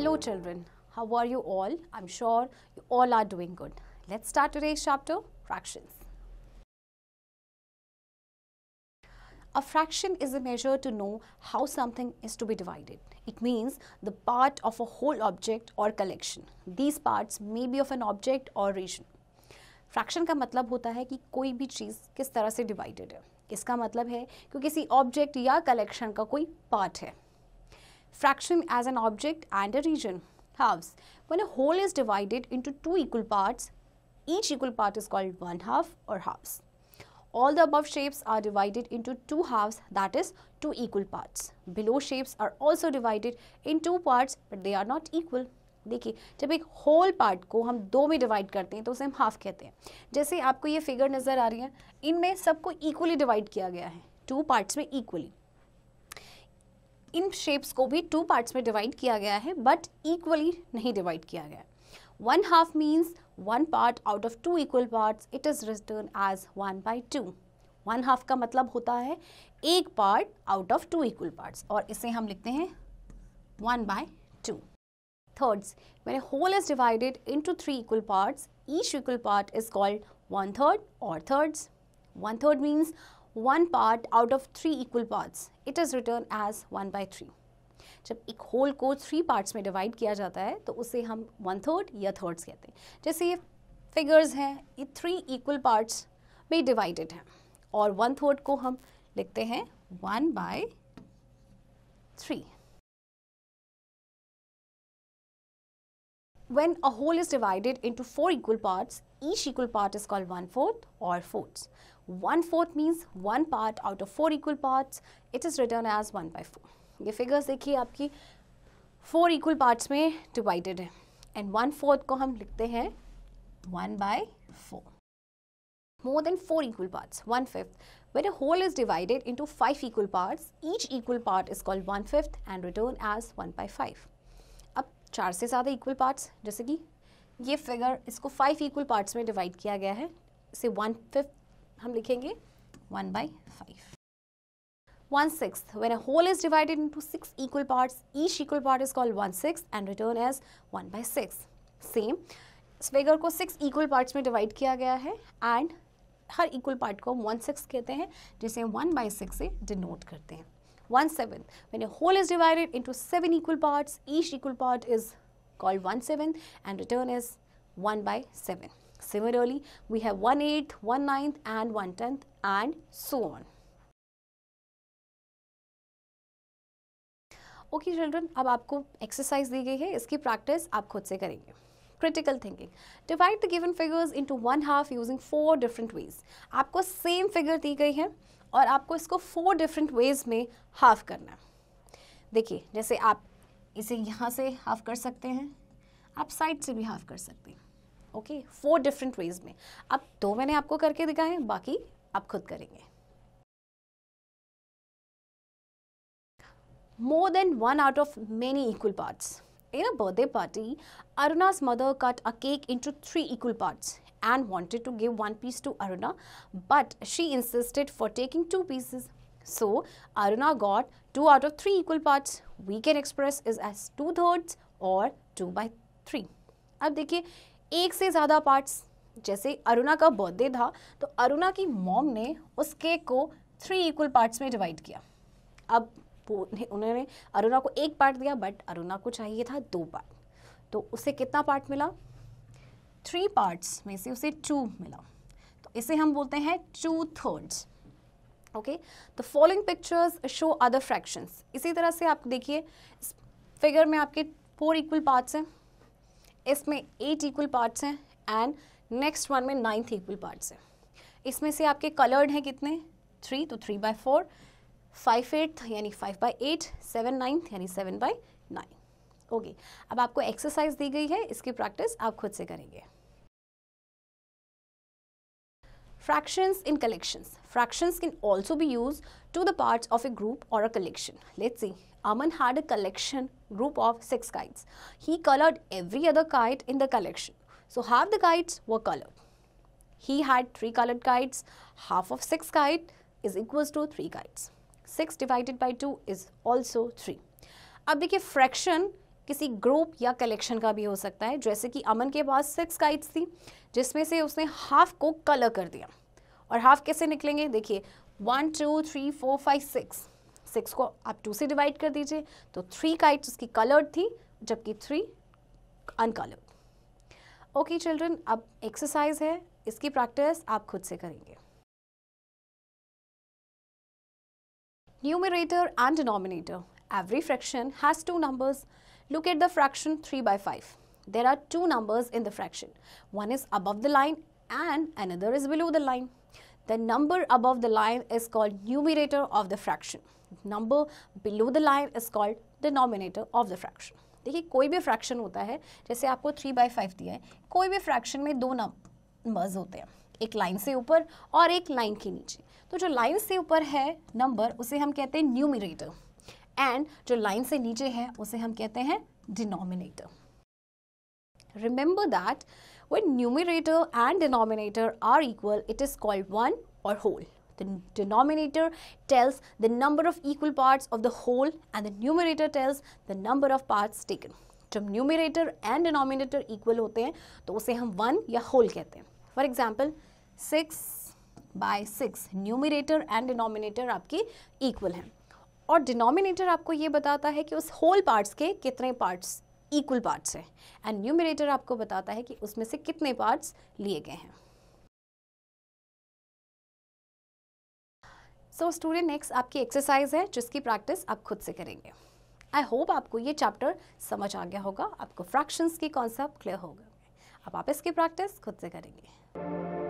Hello children, how are you all? I'm sure you all are doing good. Let's start today's chapter, fractions. A fraction is a measure to know how something is to be divided. It means the part of a whole object or collection. These parts may be of an object or region. Fraction का मतलब होता है कि कोई भी चीज़ किस तरह से डिवाइडेड है इसका मतलब है कि किसी ऑब्जेक्ट या कलेक्शन का कोई पार्ट है fraction as an object and a region. Halves. When a whole is divided into two equal parts, each equal part is called one half or halves. All the above shapes are divided into two halves that is two equal parts. Below shapes are also divided in two parts but they are not equal. देखिए जब एक whole part को हम दो में divide करते हैं तो उसे हम हाफ कहते हैं जैसे आपको ये फिगर नज़र आ रही है इनमें सबको इक्वली डिवाइड किया गया है टू पार्ट्स में इक्वली इन शेप्स को भी टू पार्ट्स में डिवाइड किया गया है बट इक्वली नहीं डिवाइड किया गया one half means one part out of two equal parts it is written as one by two one half का मतलब होता है एक part out of two equal parts और इसे हम लिखते हैं one by two thirds when whole is divided into three equal parts each equal part is called one third और thirds one third means one part out of three equal parts it is written as one by three जब एक whole को three parts में divide किया जाता है तो उसे हम वन थर्ड या थर्ड्स कहते हैं जैसे ये फिगर्स हैं ये थ्री इक्वल पार्ट्स में डिवाइडेड हैं और वन थर्ड को हम लिखते हैं one by three when a whole is divided into four equal parts, each equal part is called one fourth or fourths. one fourth means one part out of four equal parts it is written as one by four ये figures देखिए आपकी four equal parts में divided है and one fourth को हम लिखते हैं one by four more than four equal parts, one fifth. When a whole is divided into five equal parts, each equal part is called one fifth and written as one by five. अब चार से ज़्यादा equal parts, जैसे कि ये figure इसको five equal parts में divide किया गया है से one fifth हम लिखेंगे one by five one sixth. When a whole is divided into six equal part each equal part is called one six and written as one by six same इस figure को six equal parts में divide किया गया है and her equal part को हम one six कहते हैं जिसे हम वन बाई सिक्स से डिनोट करते हैं one seven when a whole is divided into seven equal parts each equal part is called one seven and written is one by seven Similarly, we have 1 8th, 1 9th and 1 10th and so on. Okay children अब आपको exercise दी गई है इसकी practice आप खुद से करेंगे critical thinking divide the given figures into one half using four different ways आपको सेम फिगर दी गई है और आपको इसको फोर डिफरेंट वेज में हाफ करना है देखिए जैसे आप इसे यहाँ से हाफ कर सकते हैं आप साइड से भी हाफ कर सकते हैं ओके फोर डिफरेंट वेज में अब दो मैंने आपको करके दिखाए बाकी आप खुद करेंगे more than one out of many equal parts in a birthday party Aruna's mother cut a cake into three equal parts and wanted to give one piece to Aruna but she insisted for taking two pieces so Aruna got two out of three equal parts we can express is as two thirds और two by three अब देखिए एक से ज़्यादा parts जैसे अरुणा का birthday था तो अरुणा की मॉम ने उस केक को थ्री इक्वल पार्ट्स में डिवाइड किया अब उन्होंने अरुणा को एक पार्ट दिया बट अरुणा को चाहिए था दो पार्ट तो उसे कितना पार्ट मिला थ्री पार्ट्स में से उसे टू मिला तो इसे हम बोलते हैं two thirds okay the following pictures show other fractions इसी तरह से आप देखिए फिगर में आपके फोर इक्वल पार्ट्स हैं इसमें एट इक्वल पार्ट्स हैं एंड नेक्स्ट वन में नाइन्थ इक्वल पार्ट्स हैं इसमें से आपके कलर्ड हैं कितने थ्री तो three by four five eight यानी five by eight seven ninth यानी सेवन बाई नाइन ओके अब आपको एक्सरसाइज दी गई है इसकी प्रैक्टिस आप खुद से करेंगे Fractions in collections. Fractions can also be used to the parts of a group or a collection. Let's see. Aman had a collection group of six kites. He colored every other kite in the collection. So half the kites were colored. He had three colored kites. Half of six kite is equals to three kites. 6 divided by 2 is also 3. अब देखिए fraction किसी group या collection का भी हो सकता है जैसे कि अमन के पास सिक्स काइट्स थी जिसमें से उसने हाफ को कलर कर दिया और हाफ कैसे निकलेंगे देखिए one two three four five six six को आप टू से डिवाइड कर दीजिए तो थ्री काइट्स उसकी कलर्ड थी जबकि थ्री अनकलर्ड ओके चिल्ड्रन अब एक्सरसाइज है इसकी प्रैक्टिस आप खुद से करेंगे numerator and denominator every fraction has two numbers Look at the fraction 3 by 5. There are two numbers in the fraction. One is above the line and another is below the line. The number above the line is called numerator of the fraction. Number below the line is called denominator of the fraction. देखिए कोई भी fraction होता है जैसे आपको three by five दिया है कोई भी फ्रैक्शन में दो नंबर्स होते हैं एक लाइन से ऊपर और एक लाइन के नीचे तो जो लाइन से ऊपर है नंबर उसे हम कहते हैं न्यूमिरेटर एंड जो लाइन से नीचे है उसे हम कहते हैं denominator remember that when numerator and denominator are equal it is called one और whole the denominator tells the number of equal parts of the whole and the numerator tells the number of parts taken जब numerator and denominator equal होते हैं तो उसे हम one या whole कहते हैं For example, six by six numerator and denominator आपके equal हैं और डिनोमिनेटर आपको ये बताता है कि उस होल पार्ट्स के कितने पार्ट्स इक्वल पार्ट्स हैं एंड न्यूमिनेटर आपको बताता है कि उसमें से कितने पार्ट्स लिए गए हैं सो स्टूडेंट नेक्स्ट आपकी एक्सरसाइज है जिसकी प्रैक्टिस आप खुद से करेंगे आई होप आपको ये चैप्टर समझ आ गया होगा आपको फ्रैक्शंस की कॉन्सेप्ट क्लियर होगा अब आप आप इसकी प्रैक्टिस खुद से करेंगे